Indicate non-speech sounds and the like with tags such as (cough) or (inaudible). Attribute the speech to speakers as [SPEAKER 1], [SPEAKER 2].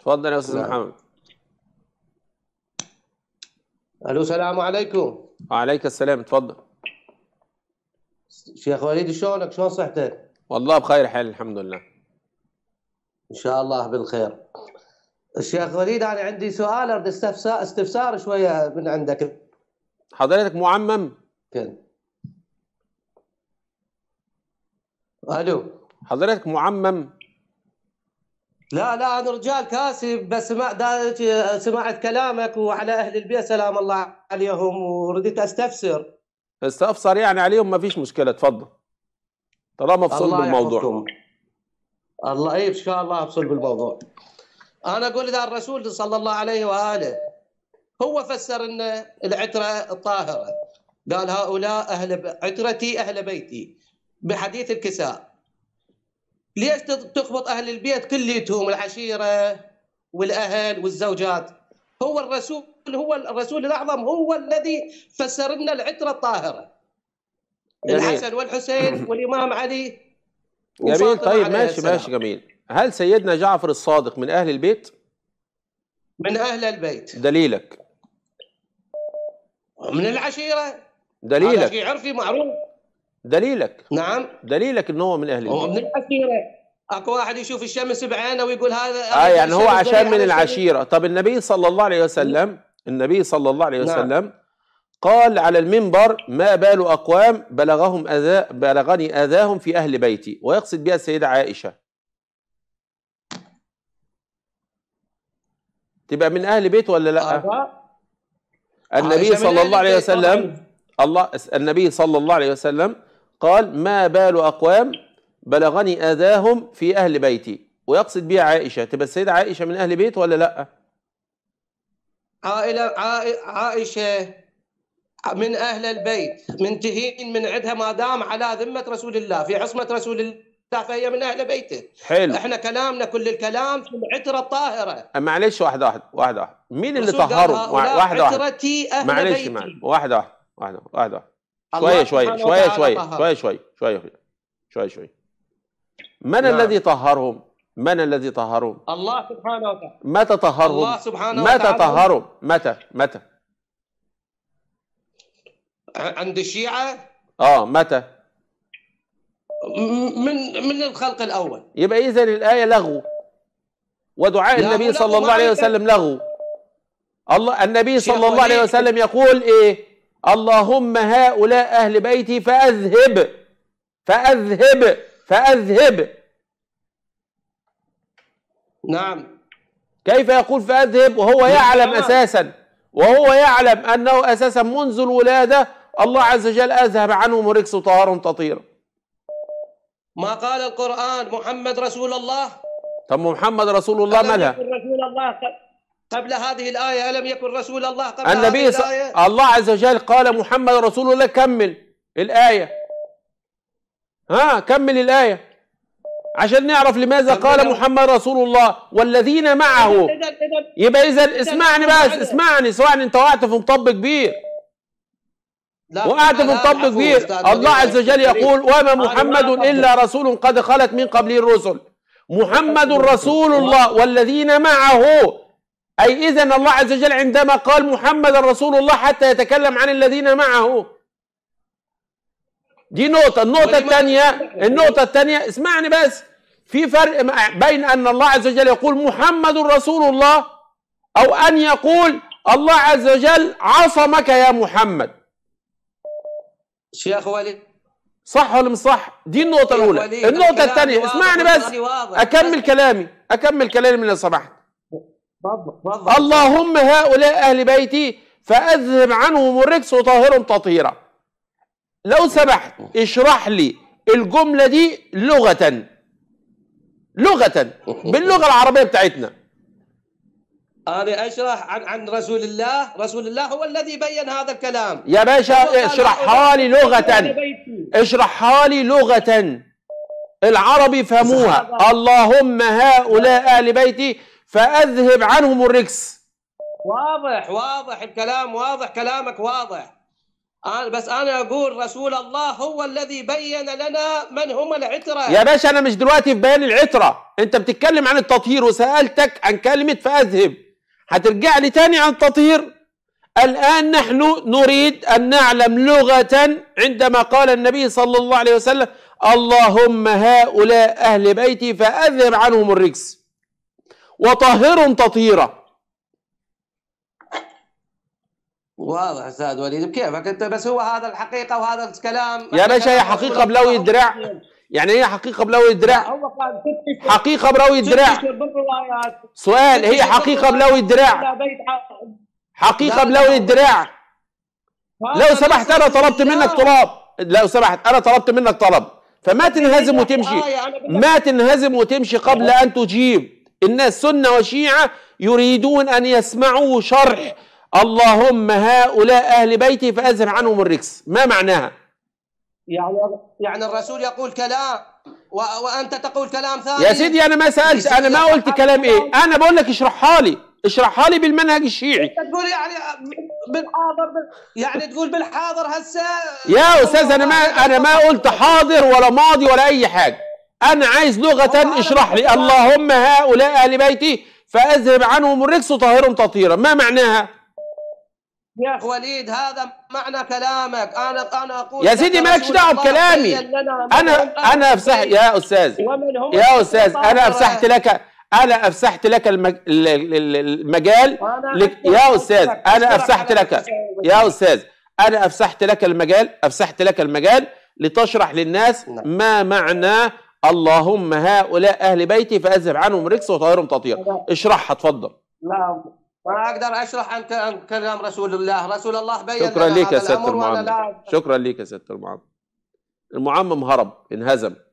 [SPEAKER 1] تفضل يا استاذ نعم. محمد الو السلام عليكم وعليك السلام تفضل
[SPEAKER 2] شيخ وليد شلونك شلون
[SPEAKER 1] صحتك والله بخير حال الحمد لله ان شاء الله بالخير
[SPEAKER 2] الشيخ وليد انا عندي سؤال اريد استفسار, استفسار شويه من عندك
[SPEAKER 1] حضرتك معمم كان الو حضرتك معمم لا لا انا رجال
[SPEAKER 2] كاسب بس ما سمعت كلامك وعلى اهل البيت سلام الله عليهم
[SPEAKER 1] ورديت استفسر استفسر يعني عليهم ما فيش مشكله تفضل طالما فصل بالموضوع يحفظكم. الله اي ان شاء الله افصل بالموضوع
[SPEAKER 2] انا اقول اذا الرسول صلى الله عليه واله هو فسر ان العتره الطاهره قال هؤلاء اهل عترتي اهل بيتي بحديث الكساء ليش تخبط اهل البيت كليتهم العشيره والاهل والزوجات هو الرسول هو الرسول الاعظم هو الذي فسر لنا العتره الطاهره الحسن والحسين (laughs) والامام علي
[SPEAKER 1] جميل طيب ماشي ماشي جميل هل سيدنا جعفر الصادق من اهل البيت من اهل البيت دليلك من
[SPEAKER 2] العشيره
[SPEAKER 1] دليلك شيء عرفي معروف دليلك نعم دليلك ان هو من اهل هو من
[SPEAKER 2] العشيره اكو واحد يشوف الشمس بعينه ويقول هذا اه يعني هو عشان من العشيره
[SPEAKER 1] طب النبي صلى الله عليه وسلم نعم. النبي صلى الله عليه نعم. وسلم نعم. قال على المنبر ما بال اقوام بلغهم اذى بلغني اذاهم في اهل بيتي ويقصد بها السيده عائشه تبقى من اهل بيت ولا لا آه. النبي صلى الله عليه وسلم الله النبي صلى الله عليه وسلم قال ما بال أقوام بلغني أذاهم في أهل بيتي ويقصد بها عائشة تبقى السيدة عائشة من أهل بيت ولا لأ
[SPEAKER 2] عائلة عائشة من أهل البيت من تهين من عدها ما دام على ذمة رسول الله في عصمة رسول الله فهي من اهل بيته حلو احنا كلامنا كل الكلام في العتره الطاهره
[SPEAKER 1] معلش واحده واحده واحده واحده مين اللي طهره واحده واحده عترتي
[SPEAKER 2] اهل معلش بيتي معلش
[SPEAKER 1] واحده واحده واحده واحده شوية شوية شوية شوية, شوية شوية شوية شوية شوية شوية من نعم. الذي طهرهم؟ من الذي طهرهم؟
[SPEAKER 2] الله سبحانه وتعالى
[SPEAKER 1] متى طهرهم؟ الله سبحانه وتعالى متى طهرهم؟ متى؟ متى؟
[SPEAKER 2] عند الشيعة؟
[SPEAKER 1] اه متى؟
[SPEAKER 2] من من الخلق الأول
[SPEAKER 1] يبقى إذا الآية لغو ودعاء النبي صلى الله عليه وسلم لغو الله النبي صلى الله عليه وسلم يقول إيه؟ اللهم هؤلاء أهل بيتي فأذهب فأذهب فأذهب نعم كيف يقول فأذهب وهو نعم. يعلم أساسا وهو يعلم أنه أساسا منذ الولادة الله عز وجل أذهب عنه مركس طهر تطير
[SPEAKER 2] ما قال القرآن محمد رسول الله
[SPEAKER 1] طب محمد رسول الله ماذا
[SPEAKER 2] رسول الله قبل هذه الآية ألم يكن رسول الله قبل النبي هذه الآية
[SPEAKER 1] الله عز وجل قال محمد رسول الله كمل الآية ها كمل الآية عشان نعرف لماذا قال محمد رسول الله والذين معه يبقى إذا اسمعني بس اسمعني اسمعني أنت وقعت في مطب كبير وقعت في مطب كبير الله عز وجل يقول وما محمد إلا رسول قد خلت من قبله الرسل محمد رسول الله والذين معه أي إذا الله عز وجل عندما قال محمد رسول الله حتى يتكلم عن الذين معه دي نقطة النقطة الثانية النقطة الثانية اسمعني بس في فرق بين أن الله عز وجل يقول محمد رسول الله أو أن يقول الله عز وجل عصمك يا محمد شيخ ولي صح ولا مش صح؟ دي النقطة الأولى النقطة الثانية اسمعني بس أكمل كلامي أكمل كلامي لو سمحت بالضبط. اللهم هؤلاء أهل بيتي فأذهب عنهم الرجس وطهرهم تطهيرا لو سمحت اشرح لي الجملة دي لغة لغة باللغة العربية بتاعتنا
[SPEAKER 2] أنا أشرح عن عن رسول الله، رسول الله هو الذي بين هذا الكلام. يا باشا اشرحها لي لغة.
[SPEAKER 1] اشرحها لي لغة. العرب يفهموها، اللهم هؤلاء أهل بيتي فأذهب عنهم الرجس
[SPEAKER 2] واضح واضح الكلام واضح كلامك واضح أنا آه، بس أنا أقول رسول الله هو الذي بين لنا من هم العترة يا باشا
[SPEAKER 1] أنا مش دلوقتي في بيان العترة أنت بتتكلم عن التطهير وسألتك عن كلمة فأذهب هترجع لي تاني عن التطهير الآن نحن نريد أن نعلم لغة عندما قال النبي صلى الله عليه وسلم اللهم هؤلاء أهل بيتي فأذهب عنهم الرجس وطاهر تطيرة
[SPEAKER 2] واضح استاذ وليد بكيفك انت بس هو هذا الحقيقه وهذا الكلام يا باشا هي حقيقه بلوي الدراع
[SPEAKER 1] يعني هي حقيقه بلوي الدراع حقيقه بلوي الدراع سؤال هي حقيقه بلوي الدراع حقيقه بلوي الدراع لو سمحت انا طلبت منك طلب لو سمحت انا طلبت منك طلب فما تنهزم وتمشي آه، يعني ما تنهزم وتمشي قبل آه. ان تجيب الناس سنة وشيعة يريدون أن يسمعوا شرح اللهم هؤلاء أهل بيتي فأزر عنهم الركس ما معناها
[SPEAKER 2] يعني, يعني يعني الرسول يقول كلام و... وانت تقول كلام ثاني يا سيدي
[SPEAKER 1] انا ما سالت انا ما قلت كلام ايه انا بقول لك اشرحها لي اشرحها لي بالمنهج الشيعي
[SPEAKER 2] انت تقول يعني بالحاضر يعني تقول بالحاضر هسه
[SPEAKER 1] يا استاذ انا ما انا ما قلت حاضر ولا ماضي ولا اي حاجه أنا عايز لغة اشرح لي اللهم هؤلاء أهل بيتي فأذهب عنهم الرجس طاهرهم تطهيرا ما معناها؟
[SPEAKER 2] يا أخ وليد هذا معنى كلامك أنا أنا أقول يا سيدي مالكش دعوة بكلامي أنا أنا أفسح يا
[SPEAKER 1] أستاذ يا أستاذ أنا أفسحت لك انا افسحت لك المجال يا استاذ انا افسحت لك يا استاذ انا افسحت لك المجال افسحت لك المجال لتشرح للناس نعم. ما معنى اللهم هؤلاء اهل بيتي فاذهب عنهم ركس وطهرهم تطير نعم. اشرحها اتفضل
[SPEAKER 2] لا نعم. ما اقدر اشرح انت عن كلام رسول الله رسول الله بين شكرا لك يا سياده المعمم
[SPEAKER 1] شكرا لك يا سياده المعمم المعمم هرب انهزم